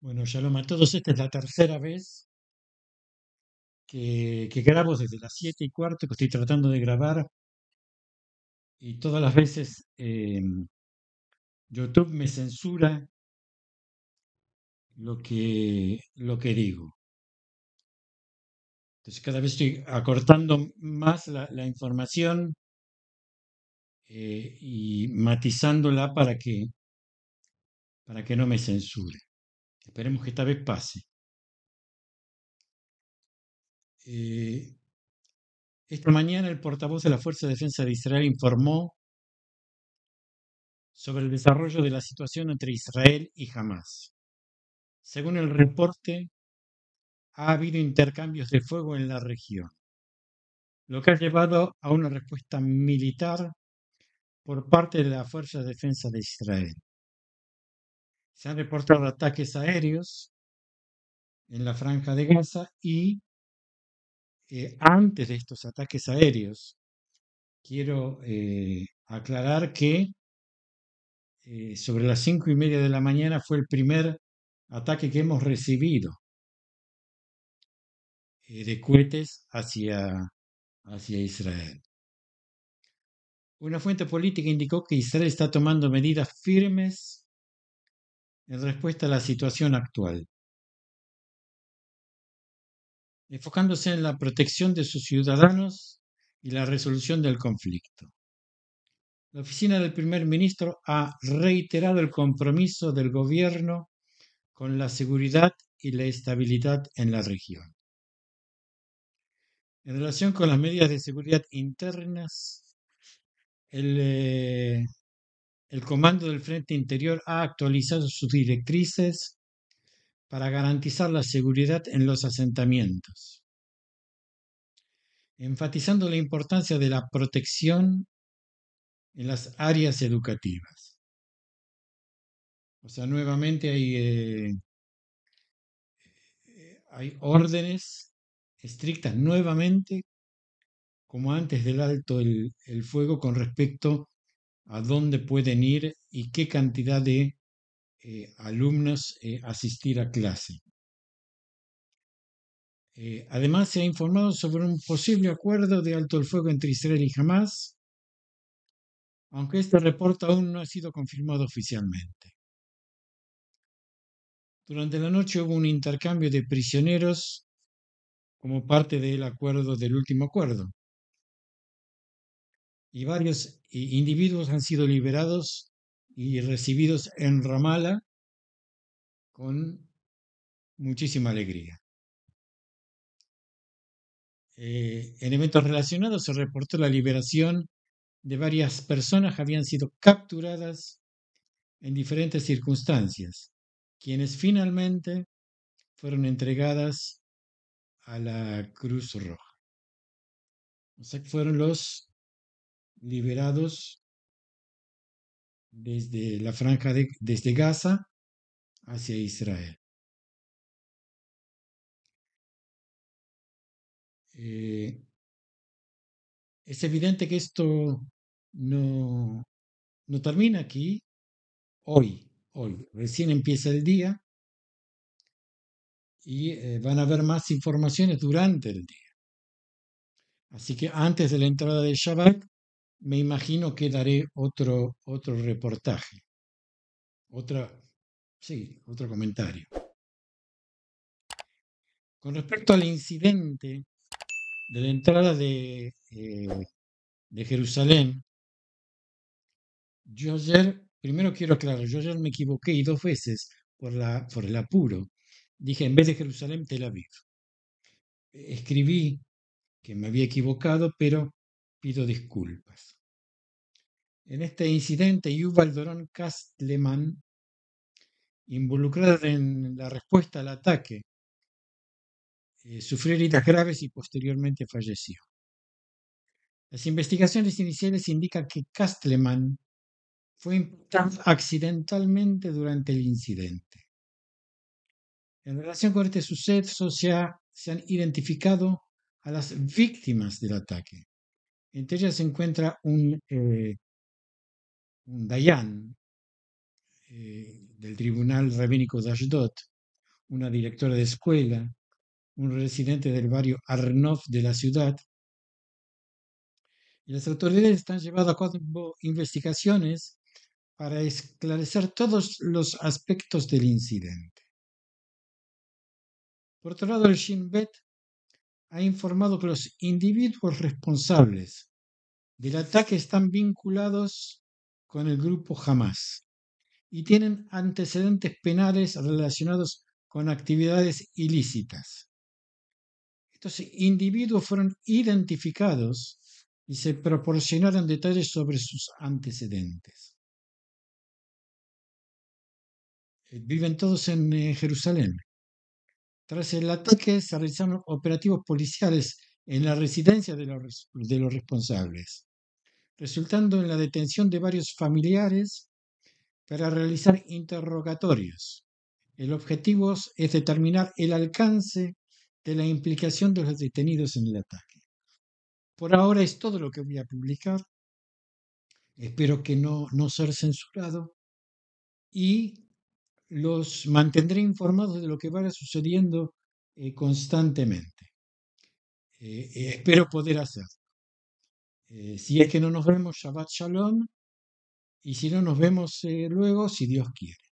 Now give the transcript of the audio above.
Bueno, shalom a todos. Esta es la tercera vez que, grabo desde las 7 y cuarto, que estoy tratando de grabar. Y todas las veces em, YouTube me censura lo que, lo que digo. Entonces cada vez estoy acortando más la, información eh, y matizándola para que, para que no me censure. Esperemos que esta vez pase. Eh, esta mañana el portavoz de la Fuerza de Defensa de Israel informó sobre el desarrollo de la situación entre Israel y Hamas. Según el reporte, ha habido intercambios de fuego en la región, lo que ha llevado a una respuesta militar por parte de la Fuerza de Defensa de Israel. Se han reportado ataques aéreos en la franja de Gaza y eh, antes de estos ataques aéreos, quiero eh, aclarar que eh, sobre las cinco y media de la mañana fue el primer ataque que hemos recibido de cohetes hacia, hacia Israel. Una fuente política indicó que Israel está tomando medidas firmes en respuesta a la situación actual, enfocándose en la protección de sus ciudadanos y la resolución del conflicto. La oficina del primer ministro ha reiterado el compromiso del gobierno con la seguridad y la estabilidad en la región. En relación con las medidas de seguridad internas, el eh, el Comando del Frente Interior ha actualizado sus directrices para garantizar la seguridad en los asentamientos, enfatizando la importancia de la protección en las áreas educativas. O sea, nuevamente hay, eh, hay órdenes estrictas, nuevamente, como antes del alto el, fuego con respecto a dónde pueden ir y qué cantidad de eh, alumnos eh, asistir a clase. Eh, además, se ha informado sobre un posible acuerdo de alto el fuego entre Israel y Hamas, aunque este reporte aún no ha sido confirmado oficialmente. Durante la noche hubo un intercambio de prisioneros como parte del acuerdo del último acuerdo. Y varios individuos han sido liberados y recibidos en Ramala con muchísima alegría. Eh, en eventos relacionados se reportó la liberación de varias personas que habían sido capturadas en diferentes circunstancias, quienes finalmente fueron entregadas a la Cruz Roja. O sea, fueron los liberados desde la franja de, desde Gaza hacia Israel. Eh, es evidente que esto no, no termina aquí, hoy, hoy, recién empieza el día y eh, van a haber más informaciones durante el día. Así que antes de la entrada de Shabbat, me imagino que daré otro, otro reportaje, otra, sí, otro comentario. Con respecto al incidente de la entrada de, eh, de Jerusalén, yo ayer, primero quiero aclarar, yo ayer me equivoqué y dos veces por, la, por el apuro. Dije, en vez de Jerusalén, Tel Aviv. Escribí que me había equivocado, pero pido disculpas. En este incidente, Yuval Dorón Castleman, involucrada en la respuesta al ataque, eh, sufrió heridas graves y posteriormente falleció. Las investigaciones iniciales indican que Castleman fue impactado accidentalmente durante el incidente. En relación con este suceso se han identificado a las víctimas del ataque. Entre ellas se encuentra un, eh, Dayan eh, del Tribunal Rabínico de Ashdod, una directora de escuela, un residente del barrio Arnov de la ciudad. Y las autoridades están llevando a cabo investigaciones para esclarecer todos los aspectos del incidente. Por otro lado, el Shin Bet ha informado que los individuos responsables del ataque están vinculados con el grupo Hamas y tienen antecedentes penales relacionados con actividades ilícitas. Estos individuos fueron identificados y se proporcionaron detalles sobre sus antecedentes. Eh, viven todos en eh, Jerusalén. Tras el ataque se realizaron operativos policiales en la residencia de los, de los responsables, resultando en la detención de varios familiares para realizar interrogatorios. El objetivo es determinar el alcance de la implicación de los detenidos en el ataque. Por ahora es todo lo que voy a publicar. Espero que no, no ser censurado. Y los mantendré informados de lo que vaya sucediendo eh, constantemente. Eh, eh, espero poder hacerlo. si es que no nos vemos, Shabbat Shalom. Y si no nos vemos luego, si Dios quiere.